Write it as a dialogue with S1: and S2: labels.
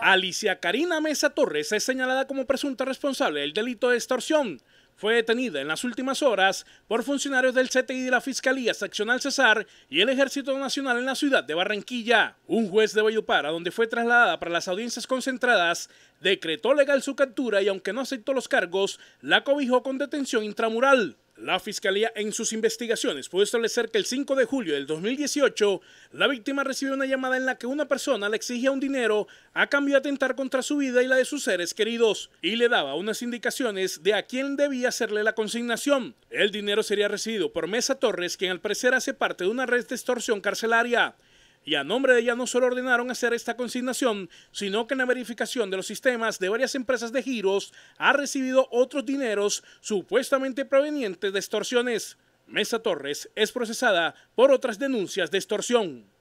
S1: Alicia Karina Mesa Torres es señalada como presunta responsable del delito de extorsión. Fue detenida en las últimas horas por funcionarios del CTI de la Fiscalía Seccional Cesar y el Ejército Nacional en la ciudad de Barranquilla. Un juez de Bayupara, donde fue trasladada para las audiencias concentradas, decretó legal su captura y aunque no aceptó los cargos, la cobijó con detención intramural. La Fiscalía en sus investigaciones pudo establecer que el 5 de julio del 2018 la víctima recibió una llamada en la que una persona le exigía un dinero a cambio de atentar contra su vida y la de sus seres queridos y le daba unas indicaciones de a quién debía hacerle la consignación. El dinero sería recibido por Mesa Torres, quien al parecer hace parte de una red de extorsión carcelaria y a nombre de ella no solo ordenaron hacer esta consignación, sino que en la verificación de los sistemas de varias empresas de giros ha recibido otros dineros supuestamente provenientes de extorsiones. Mesa Torres es procesada por otras denuncias de extorsión.